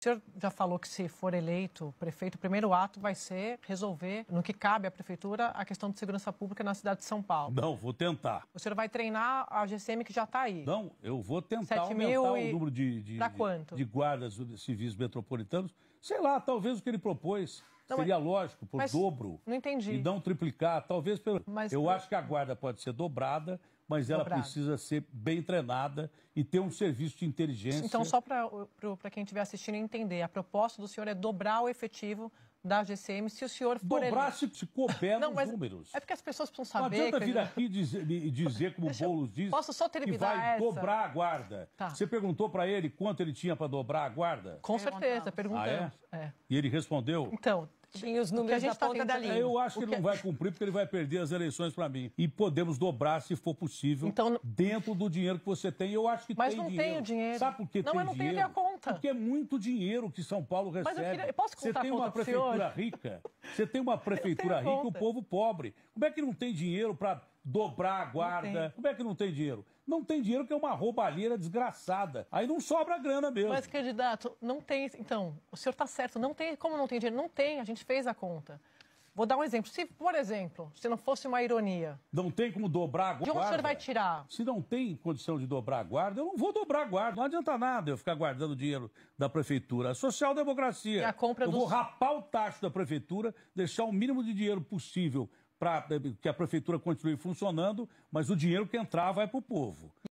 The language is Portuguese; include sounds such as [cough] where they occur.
O senhor já falou que se for eleito prefeito, o primeiro ato vai ser resolver, no que cabe à prefeitura, a questão de segurança pública na cidade de São Paulo. Não, vou tentar. O senhor vai treinar a GCM que já está aí. Não, eu vou tentar aumentar e... o número de, de, de, de guardas civis metropolitanos. Sei lá, talvez o que ele propôs. Não, Seria mas... lógico, por mas... dobro. Não entendi. E não triplicar, talvez pelo. Mas... Eu acho que a guarda pode ser dobrada, mas ela precisa ser bem treinada e ter um serviço de inteligência. Então, só para quem estiver assistindo entender, a proposta do senhor é dobrar o efetivo da GCM se o senhor for Dobrar ele... se couber [laughs] não, nos números. É porque as pessoas precisam saber... Não adianta vir aqui e dizer, dizer, como o Boulos diz, posso só terminar que vai essa? dobrar a guarda. Tá. Você perguntou para ele quanto ele tinha para dobrar a guarda? Com certeza, perguntamos. Ah, é? é? E ele respondeu? Então, tinha os números da tá ponta da língua. Eu acho que, que não vai cumprir porque ele vai perder as eleições para mim. E podemos dobrar, se for possível, então, dentro do dinheiro que você tem. Eu acho que Mas tem dinheiro. dinheiro. tem o dinheiro. Sabe por que não, tem dinheiro? Não, eu não tenho conta. Porque é muito dinheiro que São Paulo recebe. Mas eu, queria, posso contar Você tem uma prefeitura rica, você tem uma prefeitura rica e o povo pobre. Como é que não tem dinheiro para dobrar a guarda? Como é que não tem dinheiro? Não tem dinheiro que é uma roubalheira desgraçada. Aí não sobra grana mesmo. Mas, candidato, não tem. Então, o senhor está certo. Não tem. Como não tem dinheiro? Não tem. A gente fez a conta. Vou dar um exemplo. Se, por exemplo, se não fosse uma ironia. Não tem como dobrar a guarda. De onde o senhor vai tirar? Se não tem condição de dobrar a guarda, eu não vou dobrar a guarda. Não adianta nada eu ficar guardando dinheiro da prefeitura. A social-democracia. E a compra eu dos... vou rapar o tacho da prefeitura, deixar o mínimo de dinheiro possível para eh, que a prefeitura continue funcionando, mas o dinheiro que entrar vai para o povo.